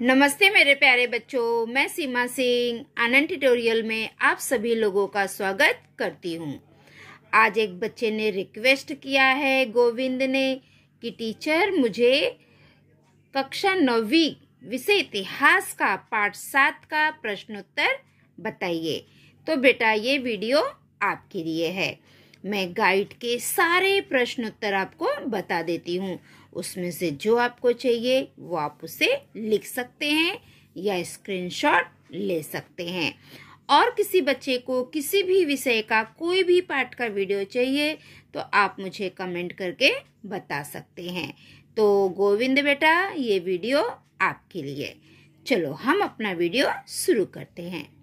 नमस्ते मेरे प्यारे बच्चों मैं सीमा सिंह आनंद ट्यूटोरियल में आप सभी लोगों का स्वागत करती हूँ आज एक बच्चे ने रिक्वेस्ट किया है गोविंद ने कि टीचर मुझे कक्षा नौवीं विषय इतिहास का पाठ सात का प्रश्नोत्तर बताइए तो बेटा ये वीडियो आपके लिए है मैं गाइड के सारे प्रश्नोत्तर आपको बता देती हूँ उसमें से जो आपको चाहिए वो आप उसे लिख सकते हैं या स्क्रीनशॉट ले सकते हैं और किसी बच्चे को किसी भी विषय का कोई भी पार्ट का वीडियो चाहिए तो आप मुझे कमेंट करके बता सकते हैं तो गोविंद बेटा ये वीडियो आपके लिए चलो हम अपना वीडियो शुरू करते हैं